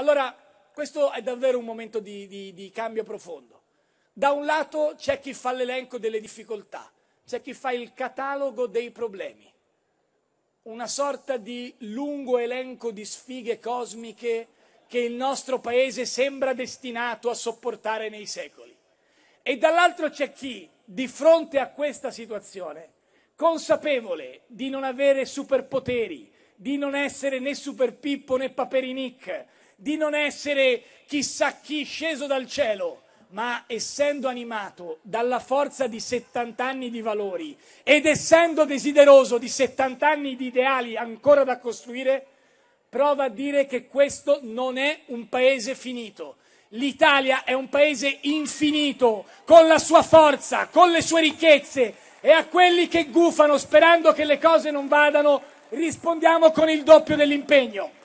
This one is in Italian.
Allora, questo è davvero un momento di, di, di cambio profondo. Da un lato c'è chi fa l'elenco delle difficoltà, c'è chi fa il catalogo dei problemi, una sorta di lungo elenco di sfighe cosmiche che il nostro paese sembra destinato a sopportare nei secoli. E dall'altro c'è chi, di fronte a questa situazione, consapevole di non avere superpoteri, di non essere né Super Pippo né Paperinic, di non essere chissà chi sceso dal cielo, ma essendo animato dalla forza di 70 anni di valori ed essendo desideroso di 70 anni di ideali ancora da costruire, prova a dire che questo non è un paese finito. L'Italia è un paese infinito, con la sua forza, con le sue ricchezze e a quelli che gufano sperando che le cose non vadano rispondiamo con il doppio dell'impegno.